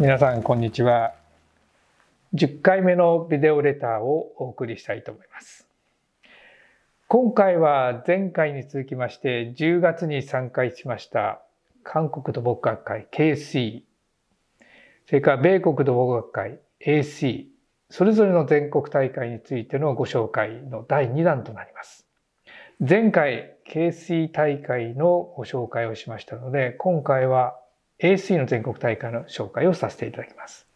皆さんこんにちは10回目のビデオレターをお送りしたいと思います今回は前回に続きまして10月に参加しました韓国土木学会 KC それから米国土木学会 AC それぞれの全国大会についてのご紹介の第2弾となります前回 KC 大会のご紹介をしましたので今回は ASC の全国大会の紹介をさせていただきます。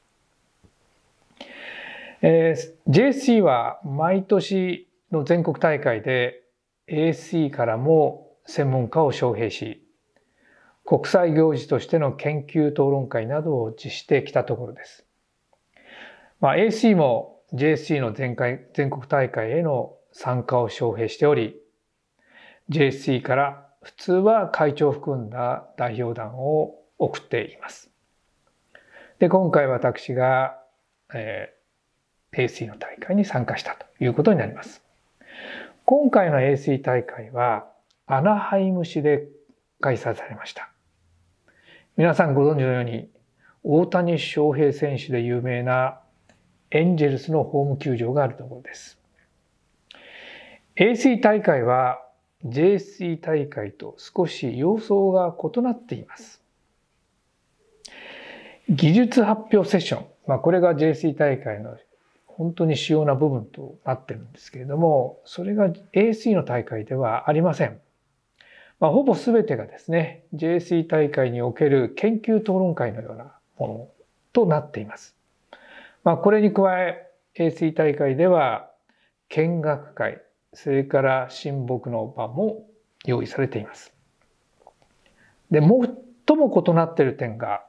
えー、JSC は毎年の全国大会で ASC からも専門家を招聘し、国際行事としての研究討論会などを実施してきたところです。まあ、ASC も JSC の前回全国大会への参加を招聘しており、JSC から普通は会長を含んだ代表団を送っています。で、今回私が、えー、A 水の大会に参加したということになります。今回の A 水大会は、アナハイム市で開催されました。皆さんご存知のように、大谷翔平選手で有名なエンジェルスのホーム球場があるところです。AC 大会は JC 大会と少し様相が異なっています。技術発表セッション。まあ、これが JC 大会の本当に主要な部分となってるんですけれども、それが a e の大会ではありません。まあ、ほぼ全てがですね、JC 大会における研究討論会のようなものとなっています。まあ、これに加え、a e 大会では見学会、それから親睦の場も用意されています。で、最も異なっている点が、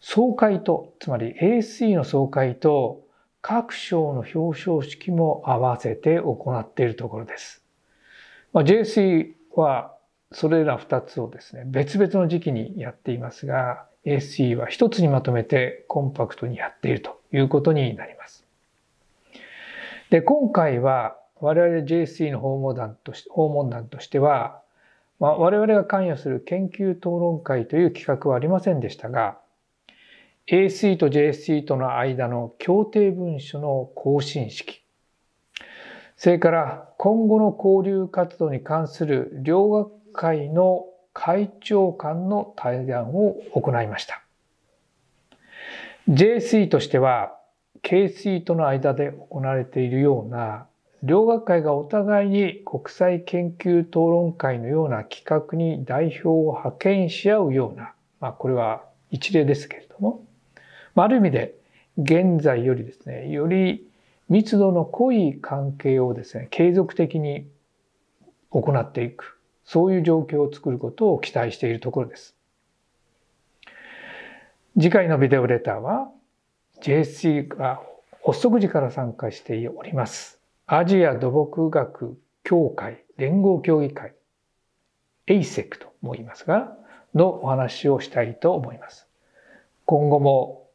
総会と、つまり ASC の総会と各賞の表彰式も合わせて行っているところです。まあ、JC はそれら2つをですね、別々の時期にやっていますが、ASC は1つにまとめてコンパクトにやっているということになります。で、今回は我々 JC の訪問団として訪問団としては、まあ、我々が関与する研究討論会という企画はありませんでしたが、AC と JC との間の協定文書の更新式それから今後の交流活動に関する両学会の会長間の対談を行いました JC としては KC との間で行われているような両学会がお互いに国際研究討論会のような企画に代表を派遣し合うような、まあ、これは一例ですけれどもある意味で現在よりですねより密度の濃い関係をですね継続的に行っていくそういう状況を作ることを期待しているところです。次回のビデオレターは JSC が発足時から参加しておりますアジア土木学協会連合協議会 ASEC とも言いますがのお話をしたいと思います。今後も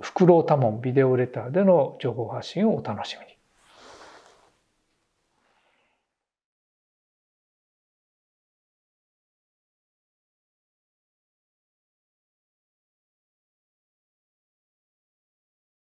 フクロウ多聞ビデオレターでの情報発信をお楽しみに。